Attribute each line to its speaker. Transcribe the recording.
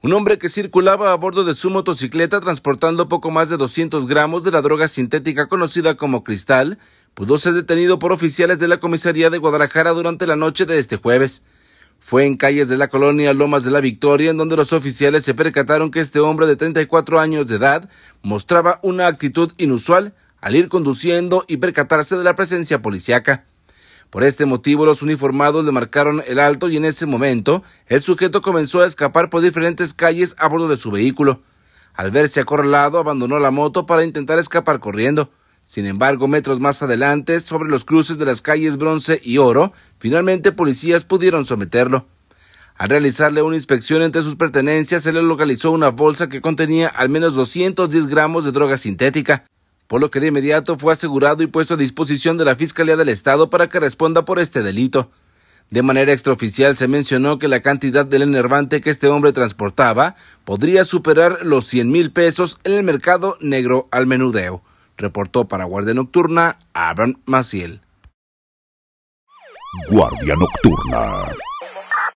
Speaker 1: Un hombre que circulaba a bordo de su motocicleta transportando poco más de 200 gramos de la droga sintética conocida como cristal pudo ser detenido por oficiales de la comisaría de Guadalajara durante la noche de este jueves. Fue en calles de la colonia Lomas de la Victoria en donde los oficiales se percataron que este hombre de 34 años de edad mostraba una actitud inusual al ir conduciendo y percatarse de la presencia policiaca. Por este motivo los uniformados le marcaron el alto y en ese momento el sujeto comenzó a escapar por diferentes calles a bordo de su vehículo. Al verse acorralado abandonó la moto para intentar escapar corriendo. Sin embargo, metros más adelante, sobre los cruces de las calles Bronce y Oro, finalmente policías pudieron someterlo. Al realizarle una inspección entre sus pertenencias, se le localizó una bolsa que contenía al menos 210 gramos de droga sintética por lo que de inmediato fue asegurado y puesto a disposición de la Fiscalía del Estado para que responda por este delito. De manera extraoficial se mencionó que la cantidad del enervante que este hombre transportaba podría superar los 100 mil pesos en el mercado negro al menudeo, reportó para Guardia Nocturna Abraham Maciel. Guardia Nocturna.